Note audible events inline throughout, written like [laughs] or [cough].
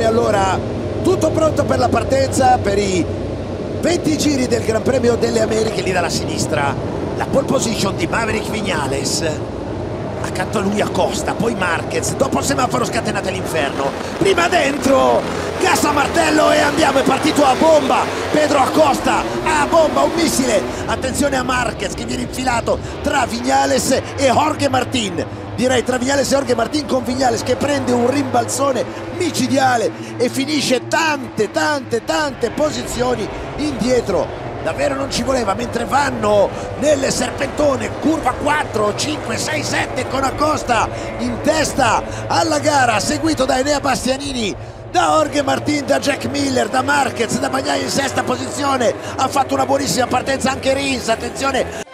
attenzione allora, tutto pronto per la partenza per i 20 giri del Gran Premio delle Americhe lì dalla sinistra. La pole position di Maverick Vignales. Accanto a lui Acosta, poi Marquez, dopo il semaforo scatenate l'inferno. Prima dentro, cassa martello e andiamo, è partito a bomba. Pedro Acosta a bomba, un missile. Attenzione a Marquez che viene infilato tra Vignales e Jorge Martin direi tra Vignales e Orghe Martin con Vignales che prende un rimbalzone micidiale e finisce tante tante tante posizioni indietro davvero non ci voleva mentre vanno nel serpentone curva 4 5 6 7 con Acosta in testa alla gara seguito da Enea Bastianini da Orge Martin, da Jack Miller, da Marquez, da Bagnaia in sesta posizione, ha fatto una buonissima partenza anche Rins, attenzione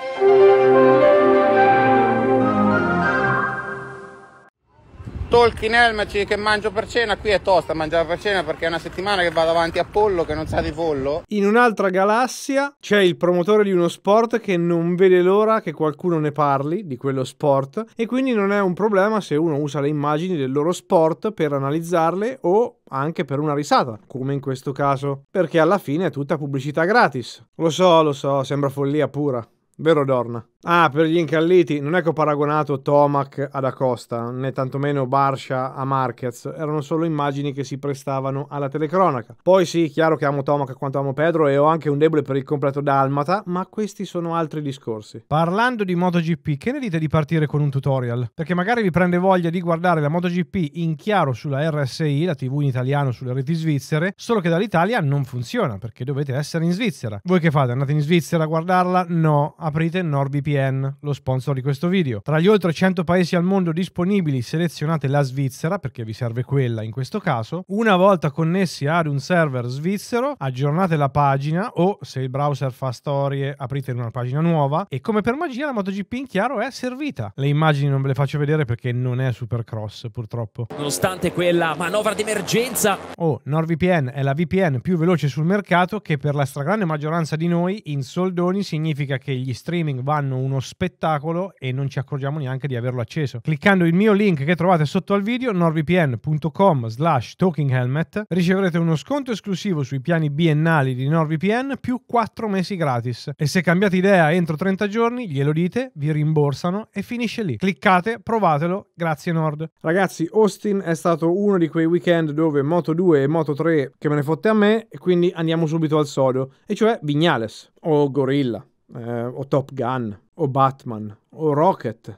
Tolkien Helm che mangio per cena, qui è tosta mangiare per cena perché è una settimana che vado avanti a pollo che non sa di pollo. In un'altra galassia c'è il promotore di uno sport che non vede l'ora che qualcuno ne parli di quello sport e quindi non è un problema se uno usa le immagini del loro sport per analizzarle o anche per una risata, come in questo caso, perché alla fine è tutta pubblicità gratis. Lo so, lo so, sembra follia pura. Vero Dorna? Ah, per gli incalliti, non è che ho paragonato Tomac ad Acosta, né tantomeno Barsha a Marquez, erano solo immagini che si prestavano alla telecronaca. Poi sì, chiaro che amo Tomac quanto amo Pedro e ho anche un debole per il completo Dalmata, ma questi sono altri discorsi. Parlando di MotoGP, che ne dite di partire con un tutorial? Perché magari vi prende voglia di guardare la MotoGP in chiaro sulla RSI, la TV in italiano sulle reti svizzere, solo che dall'Italia non funziona, perché dovete essere in Svizzera. Voi che fate? Andate in Svizzera a guardarla? No, aprite NordVPN KPN, lo sponsor di questo video. Tra gli oltre 100 paesi al mondo disponibili selezionate la Svizzera, perché vi serve quella in questo caso. Una volta connessi ad un server svizzero, aggiornate la pagina o se il browser fa storie aprite una pagina nuova e come per magia la MotoGP in chiaro è servita. Le immagini non ve le faccio vedere perché non è Supercross purtroppo. Nonostante quella manovra d'emergenza. Oh, NordVPN è la VPN più veloce sul mercato che per la stragrande maggioranza di noi in soldoni significa che gli streaming vanno sono uno spettacolo e non ci accorgiamo neanche di averlo acceso. Cliccando il mio link che trovate sotto al video nordvpn.com slash talkinghelmet riceverete uno sconto esclusivo sui piani biennali di NordVPN più 4 mesi gratis e se cambiate idea entro 30 giorni glielo dite, vi rimborsano e finisce lì. Cliccate, provatelo, grazie Nord. Ragazzi, Austin è stato uno di quei weekend dove Moto 2 e Moto 3 che me ne fotte a me e quindi andiamo subito al sodo, e cioè Vignales o Gorilla. Eh, och Top Gun och Batman och Rocket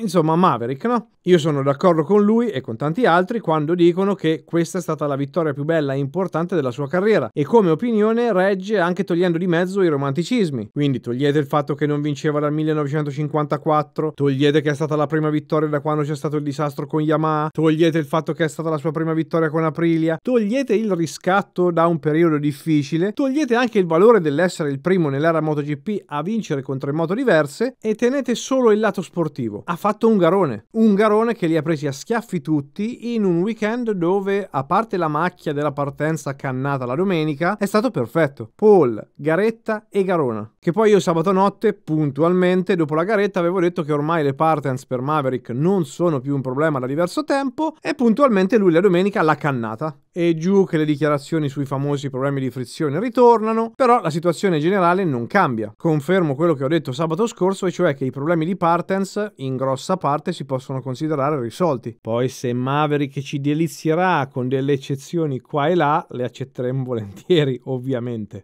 Insomma, Maverick, no? Io sono d'accordo con lui e con tanti altri quando dicono che questa è stata la vittoria più bella e importante della sua carriera e come opinione regge anche togliendo di mezzo i romanticismi. Quindi togliete il fatto che non vinceva dal 1954, togliete che è stata la prima vittoria da quando c'è stato il disastro con Yamaha, togliete il fatto che è stata la sua prima vittoria con Aprilia, togliete il riscatto da un periodo difficile, togliete anche il valore dell'essere il primo nell'era MotoGP a vincere con tre moto diverse e tenete solo il lato sportivo. Ha fatto un garone. Un garone che li ha presi a schiaffi tutti in un weekend dove, a parte la macchia della partenza cannata la domenica, è stato perfetto. Paul, Garetta e Garona. Che poi io sabato notte, puntualmente, dopo la Garetta, avevo detto che ormai le partens per Maverick non sono più un problema da diverso tempo e puntualmente lui la domenica l'ha cannata. E giù che le dichiarazioni sui famosi problemi di frizione ritornano, però la situazione generale non cambia. Confermo quello che ho detto sabato scorso, e cioè che i problemi di Partens, in grosso grossa parte si possono considerare risolti. Poi se Maverick ci delizierà con delle eccezioni qua e là, le accetteremo [laughs] volentieri, ovviamente.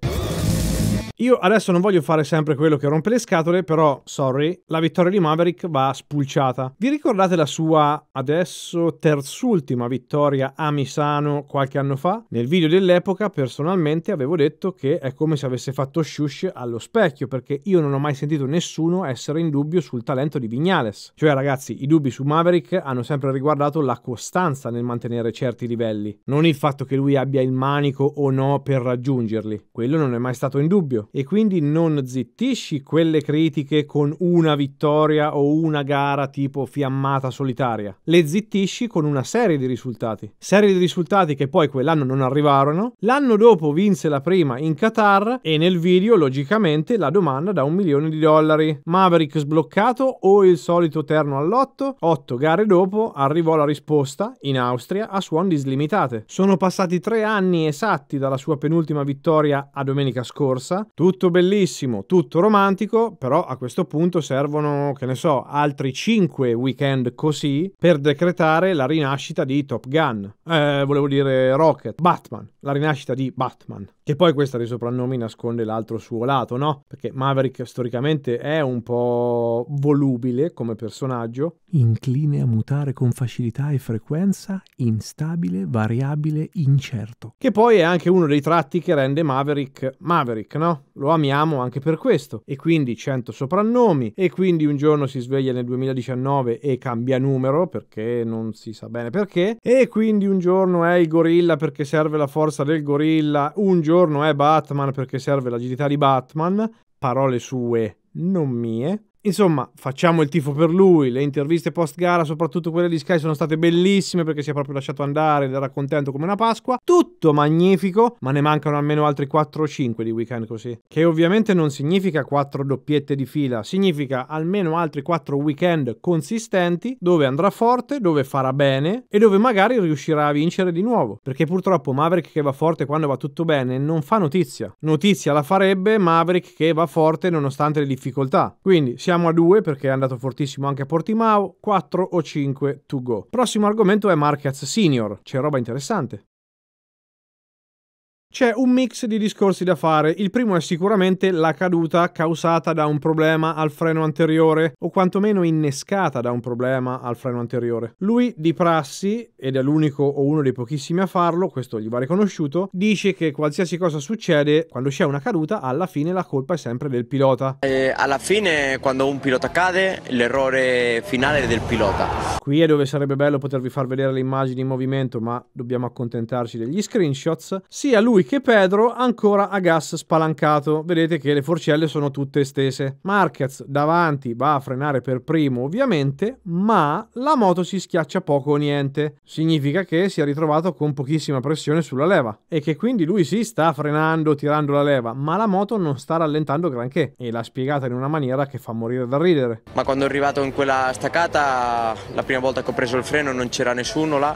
Io adesso non voglio fare sempre quello che rompe le scatole, però, sorry, la vittoria di Maverick va spulciata. Vi ricordate la sua, adesso, terzultima vittoria a Misano qualche anno fa? Nel video dell'epoca, personalmente, avevo detto che è come se avesse fatto shush allo specchio, perché io non ho mai sentito nessuno essere in dubbio sul talento di Vignales. Cioè, ragazzi, i dubbi su Maverick hanno sempre riguardato la costanza nel mantenere certi livelli, non il fatto che lui abbia il manico o no per raggiungerli. Quello non è mai stato in dubbio e quindi non zittisci quelle critiche con una vittoria o una gara tipo fiammata solitaria. Le zittisci con una serie di risultati. Serie di risultati che poi quell'anno non arrivarono. L'anno dopo vinse la prima in Qatar e nel video logicamente la domanda da un milione di dollari. Maverick sbloccato o il solito terno all'otto? Otto gare dopo arrivò la risposta in Austria a suon dislimitate. Sono passati tre anni esatti dalla sua penultima vittoria a domenica scorsa tutto bellissimo, tutto romantico, però a questo punto servono, che ne so, altri 5 weekend così per decretare la rinascita di Top Gun. Eh, volevo dire Rocket, Batman, la rinascita di Batman. Che poi questa dei soprannomi nasconde l'altro suo lato, no? Perché Maverick storicamente è un po' volubile come personaggio. Incline a mutare con facilità e frequenza, instabile, variabile, incerto. Che poi è anche uno dei tratti che rende Maverick Maverick, no? lo amiamo anche per questo. E quindi 100 soprannomi, e quindi un giorno si sveglia nel 2019 e cambia numero perché non si sa bene perché, e quindi un giorno è il gorilla perché serve la forza del gorilla, un giorno è Batman perché serve l'agilità di Batman, parole sue, non mie. Insomma, facciamo il tifo per lui. Le interviste post gara, soprattutto quelle di Sky, sono state bellissime perché si è proprio lasciato andare ed era contento come una Pasqua. Tutto magnifico, ma ne mancano almeno altri 4 o 5 di weekend così. Che ovviamente non significa 4 doppiette di fila, significa almeno altri 4 weekend consistenti dove andrà forte, dove farà bene e dove magari riuscirà a vincere di nuovo. Perché purtroppo Maverick che va forte quando va tutto bene non fa notizia. Notizia la farebbe Maverick che va forte nonostante le difficoltà. Quindi siamo siamo a 2 perché è andato fortissimo anche a Portimao, 4 o 5 to go. Prossimo argomento è Marquez Senior, c'è roba interessante. C'è un mix di discorsi da fare. Il primo è sicuramente la caduta causata da un problema al freno anteriore o quantomeno innescata da un problema al freno anteriore. Lui di prassi, ed è l'unico o uno dei pochissimi a farlo, questo gli va riconosciuto, dice che qualsiasi cosa succede quando c'è una caduta, alla fine la colpa è sempre del pilota. E eh, alla fine quando un pilota cade, l'errore finale è del pilota. Qui è dove sarebbe bello potervi far vedere le immagini in movimento, ma dobbiamo accontentarci degli screenshots. Sia lui lui che Pedro ancora a gas spalancato. Vedete che le forcelle sono tutte estese. Marquez davanti va a frenare per primo ovviamente, ma la moto si schiaccia poco o niente. Significa che si è ritrovato con pochissima pressione sulla leva e che quindi lui si sta frenando tirando la leva, ma la moto non sta rallentando granché e l'ha spiegata in una maniera che fa morire da ridere. Ma quando è arrivato in quella staccata, la prima volta che ho preso il freno non c'era nessuno là,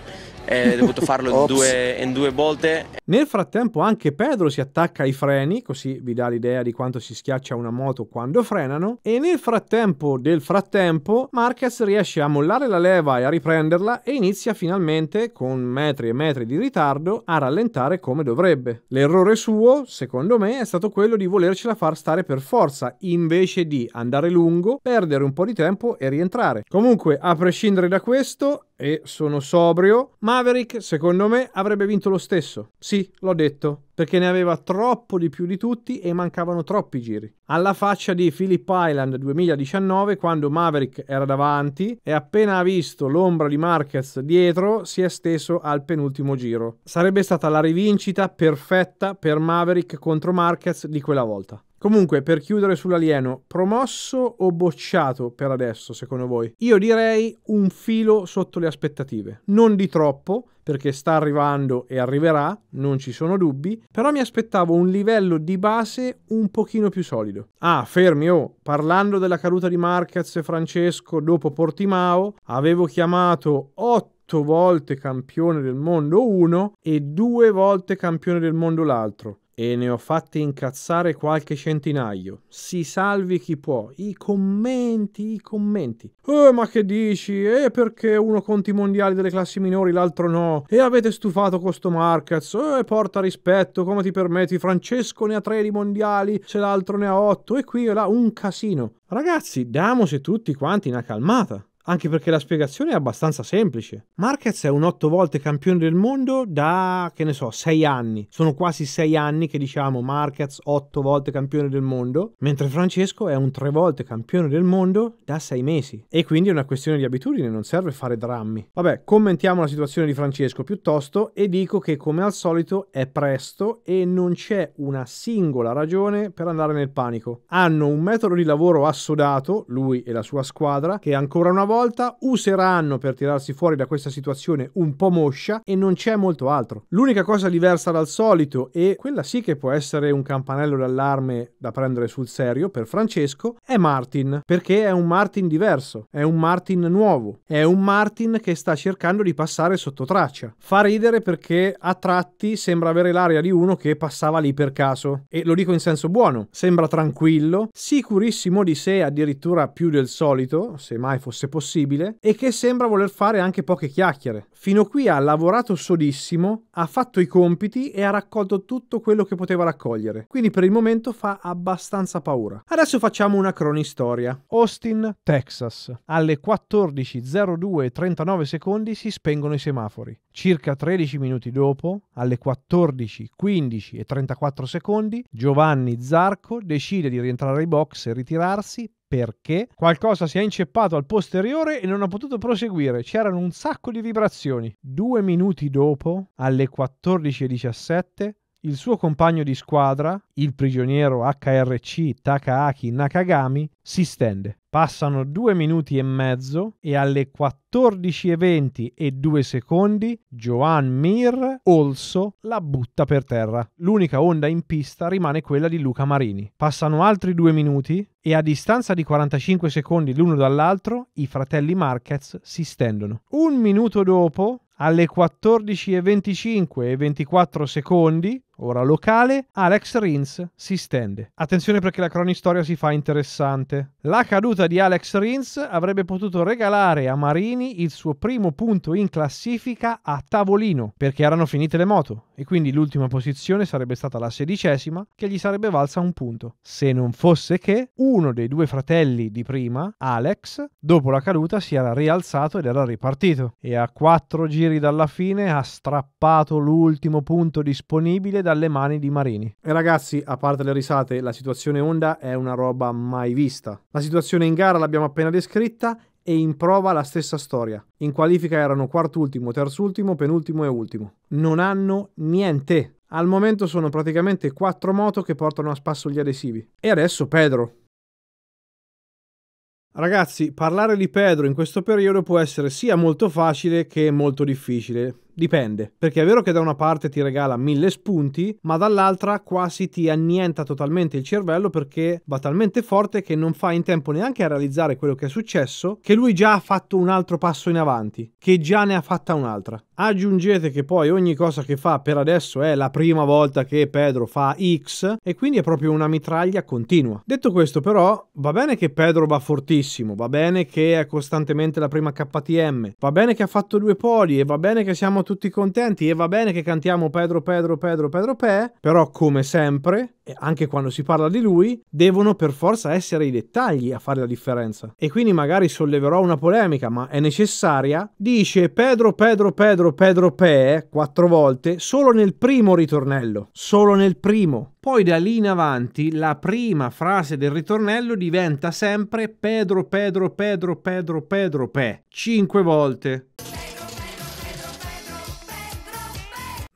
ho dovuto farlo [laughs] due, in due volte. Nel frattempo tempo anche Pedro si attacca ai freni, così vi dà l'idea di quanto si schiaccia una moto quando frenano, e nel frattempo del frattempo Marquez riesce a mollare la leva e a riprenderla e inizia finalmente, con metri e metri di ritardo, a rallentare come dovrebbe. L'errore suo, secondo me, è stato quello di volercela far stare per forza, invece di andare lungo, perdere un po' di tempo e rientrare. Comunque, a prescindere da questo, e sono sobrio, Maverick secondo me avrebbe vinto lo stesso. Sì, l'ho detto, perché ne aveva troppo di più di tutti e mancavano troppi giri. Alla faccia di Philip Island 2019 quando Maverick era davanti e appena ha visto l'ombra di Marquez dietro si è steso al penultimo giro. Sarebbe stata la rivincita perfetta per Maverick contro Marquez di quella volta. Comunque, per chiudere sull'alieno, promosso o bocciato per adesso, secondo voi? Io direi un filo sotto le aspettative. Non di troppo, perché sta arrivando e arriverà, non ci sono dubbi, però mi aspettavo un livello di base un pochino più solido. Ah, fermi, oh, parlando della caduta di Marquez e Francesco dopo Portimao, avevo chiamato 8 volte campione del mondo uno e due volte campione del mondo l'altro e ne ho fatti incazzare qualche centinaio. Si salvi chi può. I commenti, i commenti. Eh, ma che dici? E eh, perché uno conti i mondiali delle classi minori, l'altro no? E avete stufato questo Marquez? Eh, porta rispetto, come ti permetti? Francesco ne ha tre di mondiali, se l'altro ne ha otto, e qui e là un casino. Ragazzi, damoci tutti quanti una calmata. Anche perché la spiegazione è abbastanza semplice. Marquez è un otto volte campione del mondo da, che ne so, sei anni. Sono quasi sei anni che diciamo Marquez otto volte campione del mondo, mentre Francesco è un tre volte campione del mondo da sei mesi. E quindi è una questione di abitudine, non serve fare drammi. Vabbè, commentiamo la situazione di Francesco piuttosto e dico che come al solito è presto e non c'è una singola ragione per andare nel panico. Hanno un metodo di lavoro assodato, lui e la sua squadra, che ancora una volta volta useranno per tirarsi fuori da questa situazione un po' moscia e non c'è molto altro. L'unica cosa diversa dal solito, e quella sì che può essere un campanello d'allarme da prendere sul serio per Francesco, è Martin, perché è un Martin diverso, è un Martin nuovo, è un Martin che sta cercando di passare sotto traccia. Fa ridere perché a tratti sembra avere l'aria di uno che passava lì per caso, e lo dico in senso buono, sembra tranquillo, sicurissimo di sé addirittura più del solito, se mai fosse possibile, possibile e che sembra voler fare anche poche chiacchiere. Fino qui ha lavorato solissimo, ha fatto i compiti e ha raccolto tutto quello che poteva raccogliere, quindi per il momento fa abbastanza paura. Adesso facciamo una cronistoria. Austin, Texas. Alle 14.02 39 secondi si spengono i semafori. Circa 13 minuti dopo, alle 14.15 e 34 secondi, Giovanni Zarco decide di rientrare ai box e ritirarsi perché qualcosa si è inceppato al posteriore e non ha potuto proseguire. C'erano un sacco di vibrazioni. Due minuti dopo, alle 14.17, il suo compagno di squadra, il prigioniero HRC Takahaki Nakagami, si stende. Passano due minuti e mezzo e alle 14.20 e 2 secondi Joan Mir also la butta per terra. L'unica onda in pista rimane quella di Luca Marini. Passano altri due minuti e a distanza di 45 secondi l'uno dall'altro i fratelli Marquez si stendono. Un minuto dopo alle 14.25 e 24 secondi ora locale, Alex Rins si stende. Attenzione perché la cronistoria si fa interessante. La caduta di Alex Rins avrebbe potuto regalare a Marini il suo primo punto in classifica a tavolino, perché erano finite le moto e quindi l'ultima posizione sarebbe stata la sedicesima che gli sarebbe valsa un punto. Se non fosse che uno dei due fratelli di prima, Alex, dopo la caduta si era rialzato ed era ripartito e a quattro giri dalla fine ha strappato l'ultimo punto disponibile dalle mani di Marini. E ragazzi, a parte le risate, la situazione Honda è una roba mai vista. La situazione in gara l'abbiamo appena descritta e in prova la stessa storia. In qualifica erano quart'ultimo, terzultimo, penultimo e ultimo. Non hanno niente. Al momento sono praticamente quattro moto che portano a spasso gli adesivi. E adesso Pedro. Ragazzi, parlare di Pedro in questo periodo può essere sia molto facile che molto difficile. Dipende, perché è vero che da una parte ti regala mille spunti, ma dall'altra quasi ti annienta totalmente il cervello perché va talmente forte che non fa in tempo neanche a realizzare quello che è successo, che lui già ha fatto un altro passo in avanti, che già ne ha fatta un'altra. Aggiungete che poi ogni cosa che fa per adesso è la prima volta che Pedro fa X e quindi è proprio una mitraglia continua. Detto questo però, va bene che Pedro va fortissimo, va bene che è costantemente la prima KTM, va bene che ha fatto due poli e va bene che siamo tutti contenti e va bene che cantiamo Pedro, Pedro, Pedro, Pedro, Pe, però come sempre, e anche quando si parla di lui, devono per forza essere i dettagli a fare la differenza. E quindi magari solleverò una polemica, ma è necessaria. Dice Pedro, Pedro, Pedro, Pedro, Pe, quattro volte, solo nel primo ritornello, solo nel primo. Poi da lì in avanti la prima frase del ritornello diventa sempre Pedro, Pedro, Pedro, Pedro, Pedro, Pe, cinque volte.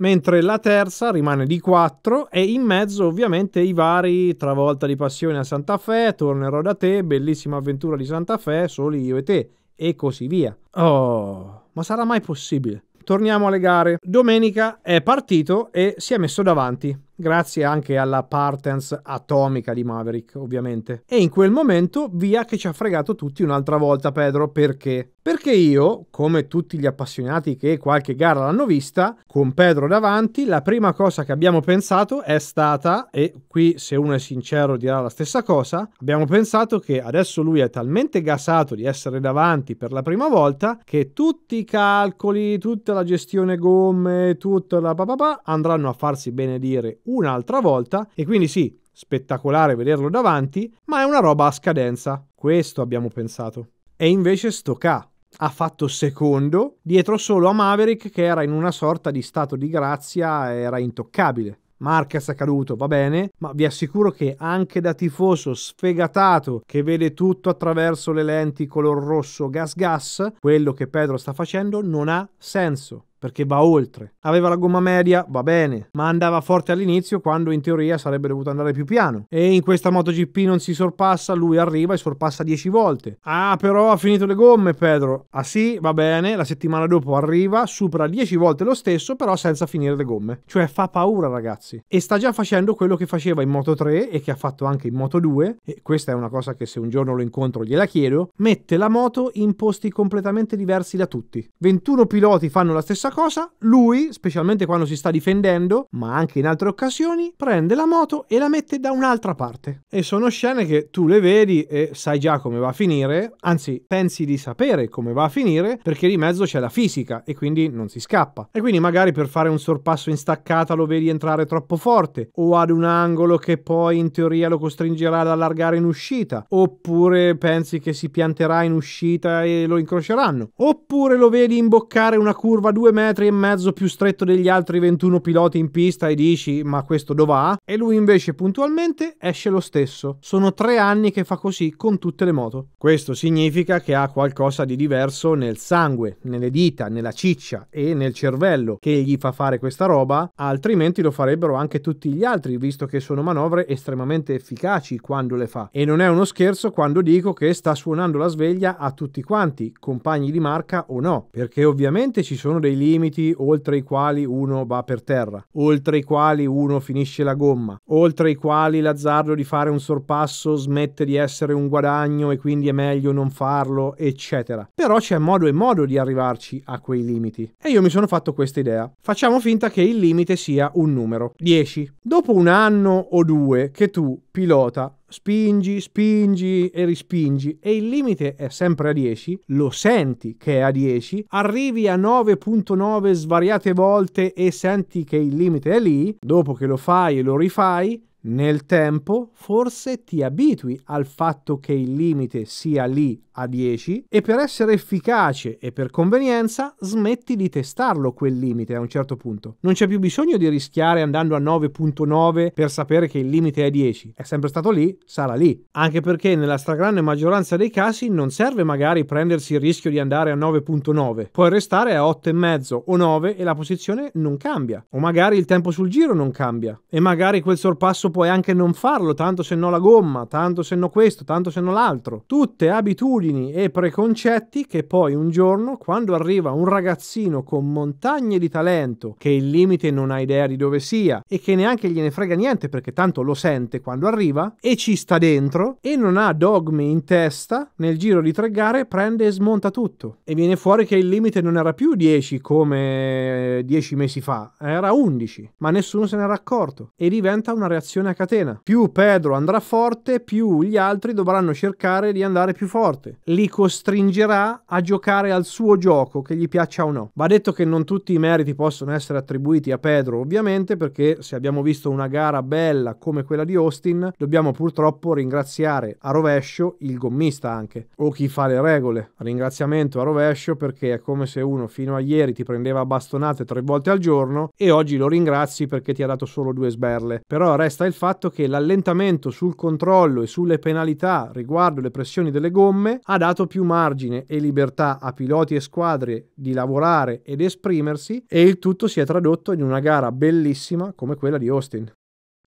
mentre la terza rimane di 4 e in mezzo ovviamente i vari Travolta di passione a Santa Fe, Tornerò da te, Bellissima avventura di Santa Fe, Soli io e te e così via. Oh, ma sarà mai possibile? Torniamo alle gare. Domenica è partito e si è messo davanti grazie anche alla partance atomica di Maverick, ovviamente. E in quel momento, via che ci ha fregato tutti un'altra volta Pedro, perché? Perché io, come tutti gli appassionati che qualche gara l'hanno vista, con Pedro davanti, la prima cosa che abbiamo pensato è stata, e qui se uno è sincero dirà la stessa cosa, abbiamo pensato che adesso lui è talmente gasato di essere davanti per la prima volta che tutti i calcoli, tutta la gestione gomme, tutta la papà andranno a farsi benedire un'altra volta e quindi sì, spettacolare vederlo davanti, ma è una roba a scadenza. Questo abbiamo pensato. E invece sto K ha fatto secondo, dietro solo a Maverick che era in una sorta di stato di grazia, era intoccabile. Marquez è caduto, va bene, ma vi assicuro che anche da tifoso sfegatato che vede tutto attraverso le lenti color rosso gas gas, quello che Pedro sta facendo non ha senso perché va oltre. Aveva la gomma media, va bene, ma andava forte all'inizio quando in teoria sarebbe dovuto andare più piano. E in questa MotoGP non si sorpassa, lui arriva e sorpassa 10 volte. Ah, però ha finito le gomme, Pedro. Ah sì, va bene, la settimana dopo arriva, supera 10 volte lo stesso, però senza finire le gomme. Cioè fa paura, ragazzi. E sta già facendo quello che faceva in Moto 3 e che ha fatto anche in Moto 2, e questa è una cosa che se un giorno lo incontro gliela chiedo, mette la moto in posti completamente diversi da tutti. 21 piloti fanno la stessa questa cosa, lui, specialmente quando si sta difendendo, ma anche in altre occasioni, prende la moto e la mette da un'altra parte. E sono scene che tu le vedi e sai già come va a finire, anzi pensi di sapere come va a finire, perché di mezzo c'è la fisica e quindi non si scappa. E quindi magari per fare un sorpasso in staccata lo vedi entrare troppo forte, o ad un angolo che poi in teoria lo costringerà ad allargare in uscita, oppure pensi che si pianterà in uscita e lo incroceranno, oppure lo vedi imboccare una curva 2 metri metri e mezzo più stretto degli altri 21 piloti in pista e dici ma questo dove va? E lui invece puntualmente esce lo stesso. Sono tre anni che fa così con tutte le moto. Questo significa che ha qualcosa di diverso nel sangue, nelle dita, nella ciccia e nel cervello che gli fa fare questa roba, altrimenti lo farebbero anche tutti gli altri visto che sono manovre estremamente efficaci quando le fa. E non è uno scherzo quando dico che sta suonando la sveglia a tutti quanti, compagni di marca o no, perché ovviamente ci sono dei limiti limiti oltre i quali uno va per terra, oltre i quali uno finisce la gomma, oltre i quali l'azzardo di fare un sorpasso smette di essere un guadagno e quindi è meglio non farlo, eccetera. Però c'è modo e modo di arrivarci a quei limiti. E io mi sono fatto questa idea. Facciamo finta che il limite sia un numero, 10. Dopo un anno o due che tu, pilota, spingi, spingi e rispingi e il limite è sempre a 10, lo senti che è a 10, arrivi a 9.9 svariate volte e senti che il limite è lì, dopo che lo fai e lo rifai, nel tempo forse ti abitui al fatto che il limite sia lì a 10 e per essere efficace e per convenienza smetti di testarlo quel limite a un certo punto. Non c'è più bisogno di rischiare andando a 9.9 per sapere che il limite è 10. È sempre stato lì, sarà lì. Anche perché nella stragrande maggioranza dei casi non serve magari prendersi il rischio di andare a 9.9. Puoi restare a 8,5 o 9 e la posizione non cambia. O magari il tempo sul giro non cambia. E magari quel sorpasso puoi anche non farlo, tanto se no la gomma, tanto se no questo, tanto se no l'altro. Tutte abitudini e preconcetti che poi un giorno, quando arriva un ragazzino con montagne di talento, che il limite non ha idea di dove sia e che neanche gliene frega niente perché tanto lo sente quando arriva e ci sta dentro e non ha dogmi in testa, nel giro di tre gare prende e smonta tutto. E viene fuori che il limite non era più 10 come 10 mesi fa, era 11, ma nessuno se n'era accorto e diventa una reazione reazione a catena. Più Pedro andrà forte, più gli altri dovranno cercare di andare più forte. Li costringerà a giocare al suo gioco, che gli piaccia o no. Va detto che non tutti i meriti possono essere attribuiti a Pedro, ovviamente, perché se abbiamo visto una gara bella come quella di Austin, dobbiamo purtroppo ringraziare a rovescio il gommista anche, o chi fa le regole. Ringraziamento a rovescio perché è come se uno fino a ieri ti prendeva bastonate tre volte al giorno e oggi lo ringrazi perché ti ha dato solo due sberle. Però resta il il fatto che l'allentamento sul controllo e sulle penalità riguardo le pressioni delle gomme ha dato più margine e libertà a piloti e squadre di lavorare ed esprimersi e il tutto si è tradotto in una gara bellissima come quella di Austin.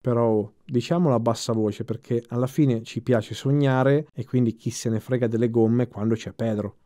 Però oh, diciamolo a bassa voce perché alla fine ci piace sognare e quindi chi se ne frega delle gomme quando c'è Pedro.